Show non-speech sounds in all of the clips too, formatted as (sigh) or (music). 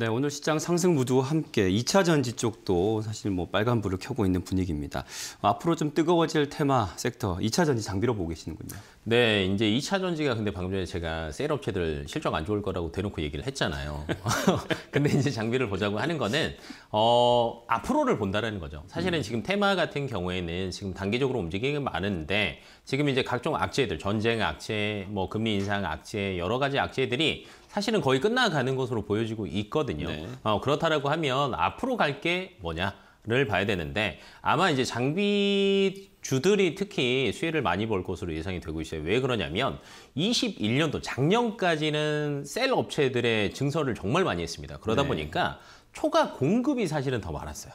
네, 오늘 시장 상승 무드와 함께 2차 전지 쪽도 사실 뭐 빨간불을 켜고 있는 분위기입니다. 앞으로 좀 뜨거워질 테마 섹터 2차 전지 장비로 보고 계시는군요. 네, 이제 2차 전지가 근데 방금 전에 제가 세 업체들 실적 안 좋을 거라고 대놓고 얘기를 했잖아요. (laughs) 근데 이제 장비를 보자고 하는 거는 어, 앞으로를 본다라는 거죠. 사실은 음. 지금 테마 같은 경우에는 지금 단계적으로 움직임이 많은데 지금 이제 각종 악재들, 전쟁 악재, 뭐 금리 인상 악재, 여러 가지 악재들이 사실은 거의 끝나가는 것으로 보여지고 있거든요. 네. 어, 그렇다라고 하면 앞으로 갈 게 뭐냐? 를 봐야 되는데 아마 이제 장비 주들이 특히 수혜를 많이 볼 것으로 예상이 되고 있어요. 왜 그러냐면 21년도 작년까지는 셀 업체들의 증설을 정말 많이 했습니다. 그러다 네. 보니까 초과 공급이 사실은 더 많았어요.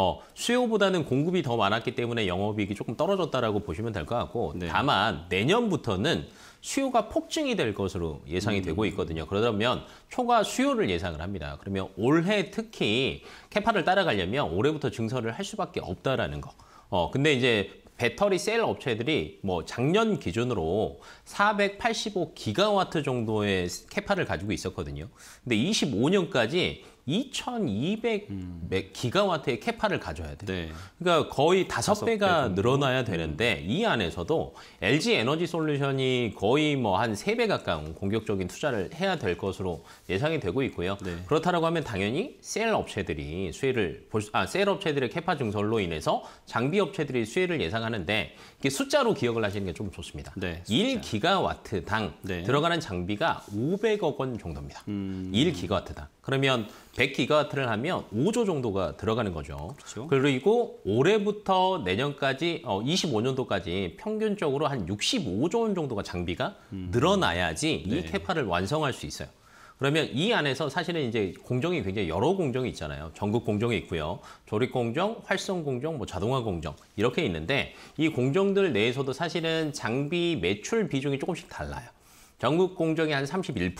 어, 수요보다는 공급이 더 많았기 때문에 영업이익이 조금 떨어졌다라고 보시면 될 것 같고 네. 다만 내년부터는 수요가 폭증이 될 것으로 예상이 음. 되고 있거든요. 그러면 초과 수요를 예상을 합니다. 그러면 올해 특히 캐파를 따라가려면 올해부터 증설을 할 수밖에 없다라는 거. 어, 근데 이제 배터리 셀 업체들이 뭐 작년 기준으로 485기가와트 정도의 캐파를 가지고 있었거든요. 근데 25년까지 2,200 음. 기가와트의 캐파를 가져야 돼요. 네. 그러니까 거의 다섯 배가 늘어나야 되는데 이 안에서도 LG 에너지 솔루션이 거의 뭐 한 세 배 가까운 공격적인 투자를 해야 될 것으로 예상이 되고 있고요. 네. 그렇다라고 하면 당연히 셀 업체들이 수혜를 아, 셀 업체들의 캐파 증설로 인해서 장비 업체들이 수혜를 예상하는데 이게 숫자로 기억을 하시는 게 좀 좋습니다. 네, 1기가와트당 들어가는 장비가 500억 원 정도입니다. 음. 1기가와트당. 그러면 100기가와트를 하면 5조 정도가 들어가는 거죠. 그렇죠. 그리고 올해부터 내년까지 어, 25년도까지 평균적으로 한 65조 원 정도가 장비가 음. 늘어나야지 네. 이 캐파를 완성할 수 있어요. 그러면 이 안에서 사실은 이제 공정이 굉장히 여러 공정이 있잖아요. 전국 공정이 있고요. 조립 공정, 활성 공정, 뭐 자동화 공정 이렇게 있는데 이 공정들 내에서도 사실은 장비 매출 비중이 조금씩 달라요. 전국 공정이 한 31%,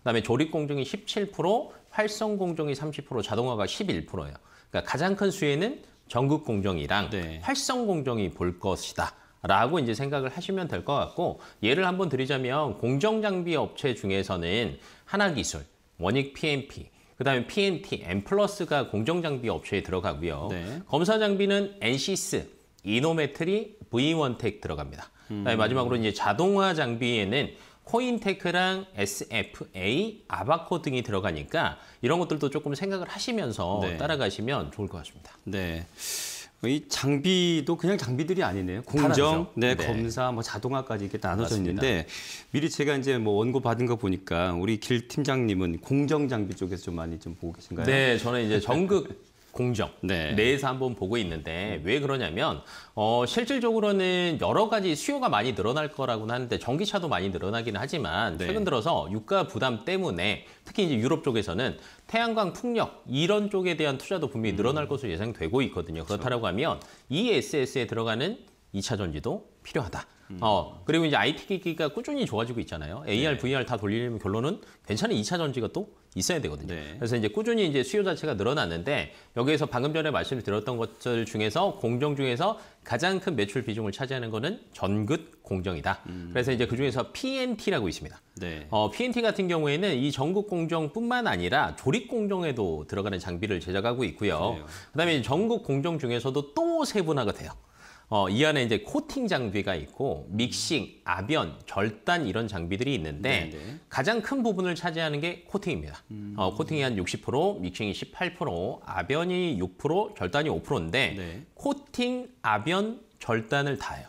그다음에 조립 공정이 17%, 활성 공정이 30%, 자동화가 11%예요. 그러니까 가장 큰 수혜는 전국 공정이랑 네. 활성 공정이 볼 것이다. 라고 이제 생각을 하시면 될 것 같고 예를 한번 드리자면 공정 장비 업체 중에서는 하나 기술, 원익 PMP, 그다음에 PMT, M 플러스가 공정 장비 업체에 들어가고요. 네. 검사 장비는 엔시스, 이노메트리, V 1텍 들어갑니다. 음. 그다음에 마지막으로 이제 자동화 장비에는 코인테크랑 SFA, 아바코 등이 들어가니까 이런 것들도 조금 생각을 하시면서 네. 따라가시면 좋을 것 같습니다. 네. 이 장비도 그냥 장비들이 아니네요. 공정, 네, 네, 검사, 뭐 자동화까지 이렇게 나눠져 맞습니다. 있는데 미리 제가 이제 뭐 원고 받은 거 보니까 우리 길 팀장님은 공정 장비 쪽에서 좀 많이 좀 보고 계신가요? 네, 저는 이제 정극 (laughs) 공정 네. 내에서 한번 보고 있는데 왜 그러냐면 어, 실질적으로는 여러 가지 수요가 많이 늘어날 거라고는 하는데 전기차도 많이 늘어나기는 하지만 네. 최근 들어서 유가 부담 때문에 특히 이제 유럽 쪽에서는 태양광 풍력 이런 쪽에 대한 투자도 분명히 늘어날 음. 것으로 예상되고 있거든요. 그렇죠. 그렇다고 하면 ESS에 들어가는 이차 전지도 필요하다. 음. 어, 그리고 이제 IT 기기가 꾸준히 좋아지고 있잖아요. AR, 네. VR 다 돌리려면 결론은 괜찮은 2차 전지가 또 있어야 되거든요. 네. 그래서 이제 꾸준히 이제 수요 자체가 늘어났는데 여기에서 방금 전에 말씀을 드렸던 것들 중에서 공정 중에서 가장 큰 매출 비중을 차지하는 것은 전극 공정이다. 음. 그래서 이제 그 중에서 PNT라고 있습니다. 네. 어, PNT 같은 경우에는 이 전극 공정뿐만 아니라 조립 공정에도 들어가는 장비를 제작하고 있고요. 그요 그다음에 전극 공정 중에서도 또 세분화가 돼요. 어, 이 안에 이제 코팅 장비가 있고 믹싱, 아변, 결단 이런 장비들이 있는데 네네. 네. 가장 큰 부분을 차지하는 게 코팅입니다. 어, 음. 어, 코팅이 한 60%, 믹싱이 18%, 아변이 6%, 결단이 5%인데 네. 코팅, 아변, 결단을 다 해요.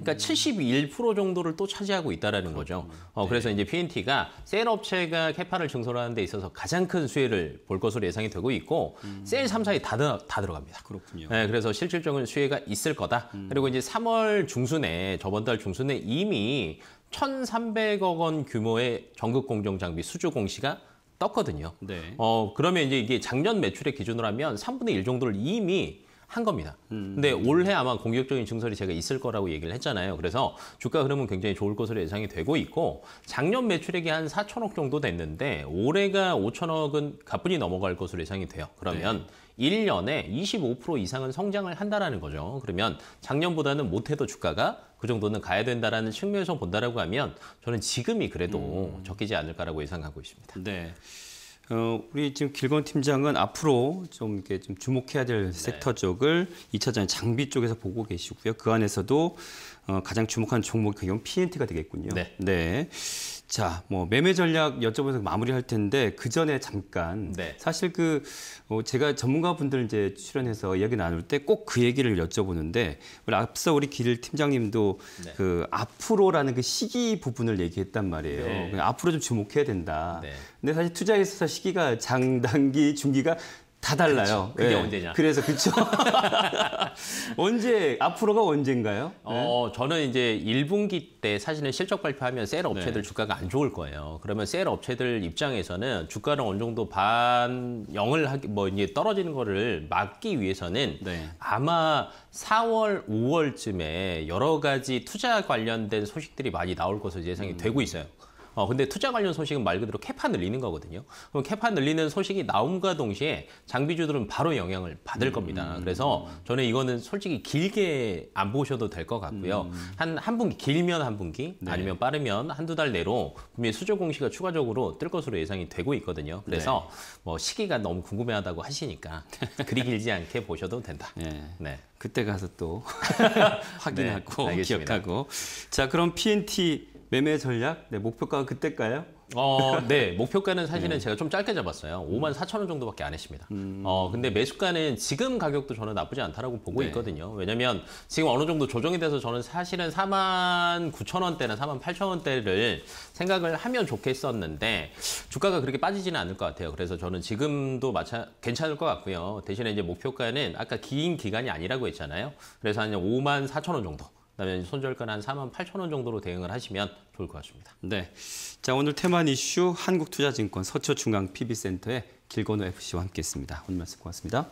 그러니까 71% 정도를 또 차지하고 있다라는 거죠. 어, 그래서 네. 이제 PNT가 셀 업체가 캐파를 증설하는 데 있어서 가장 큰 수혜를 볼 것으로 예상이 되고 있고 셀 음. 3사에 다, 다 들어갑니다. 그렇군요. 네, 그래서 실질적인 수혜가 있을 거다. 음. 그리고 이제 3월 중순에 저번 달 중순에 이미 1,300억 원 규모의 전극 공정 장비 수주 공시가 떴거든요. 네. 어, 그러면 이제 이게 작년 매출액 기준으로 하면 3분의 1 정도를 이미 한 겁니다. 음. 근데 올해 아마 공격적인 증설이 제가 있을 거라고 얘기를 했잖아요. 그래서 주가 흐름은 굉장히 좋을 것으로 예상이 되고 있고 작년 매출액이 한 4천억 정도 됐는데 올해가 5천억은 가뿐히 넘어갈 것으로 예상이 돼요. 그러면 네. 1년에 25% 이상은 성장을 한다라는 거죠. 그러면 작년보다는 못해도 주가가 그 정도는 가야 된다라는 측면에서 본다라고 하면 저는 지금이 그래도 음. 적기지 않을까라고 예상하고 있습니다. 네. 어, 우리 지금 길건 팀장은 앞으로 좀 이렇게 좀 주목해야 될 네. 섹터 쪽을 2차적 장비 쪽에서 보고 계시고요. 그 안에서도 어, 가장 주목하는 종목이 그우 PNT가 되겠군요. 네. 네. 자, 뭐 매매 전략 여쭤보면서 마무리할 텐데 그 전에 잠깐 네. 사실 그 어, 제가 전문가분들 이제 출연해서 이야기 나눌 때 꼭 그 얘기를 여쭤보는데 우리 앞서 우리 길 팀장님도 네. 그 앞으로라는 그 시기 부분을 얘기했단 말이에요. 네. 앞으로 좀 주목해야 된다. 네. 근데 사실 투자에 있어서 시기가 장단기, 중기가 다 달라요. 그렇죠. 그게 네. 언제냐? 그래서 그쵸. (laughs) 언제 앞으로가 언젠가요? 네. 어, 예? 저는 이제 1분기 때 사실은 실적 발표하면 셀 업체들 네. 주가가 안 좋을 거예요. 그러면 셀 업체들 입장에서는 주가는 어느 정도 반영을 하기 뭐 이제 떨어지는 거를 막기 위해서는 네. 아마 4월, 5월쯤에 여러 가지 투자 관련된 소식들이 많이 나올 것으로 예상이 음. 되고 있어요. 어, 근데 투자 관련 소식은 말 그대로 캐파 늘리는 거거든요. 그럼 캐파 늘리는 소식이 나옴과 동시에 장비주들은 바로 영향을 받을 음, 겁니다. 그래서 저는 이거는 솔직히 길게 안 보셔도 될 것 같고요. 한한 음. 한 분기 길면 한 분기 네. 아니면 빠르면 한 두 달 내로 분명히 수조 공시가 추가적으로 뜰 것으로 예상이 되고 있거든요. 그래서 네. 뭐 시기가 너무 궁금해하다고 하시니까 (laughs) 그리 길지 않게 보셔도 된다. 네. 네. 그때 가서 또 (laughs) 확인하고 네, 기억하고. 자, 그럼 PNT 매매 전략, 네, 목표가 그때까요? 일 어, (laughs) 네. 목표가는 사실은 네. 제가 좀 짧게 잡았어요. 5만 4천 원 정도밖에 안 했습니다. 음. 어, 근데 매수가는 지금 가격도 저는 나쁘지 않다라고 보고 네. 있거든요. 왜냐면 지금 어느 정도 조정이 돼서 저는 사실은 4만 9천 원대나 4만 8천 원대를 생각을 하면 좋겠었는데 주가가 그렇게 빠지지는 않을 것 같아요. 그래서 저는 지금도 마찬 괜찮을 것 같고요. 대신에 이제 목표가는 아까 긴 기간이 아니라고 했잖아요. 그래서 한 5만 4천 원 정도. 그다음에 손절가는 한 4만 8천 원 정도로 대응을 하시면 좋을 것 같습니다. 네, 자 오늘 테마 이슈 한국투자증권 서초중앙 PB센터의 길건우 FC와 함께했습니다. 오늘 말씀 고맙습니다.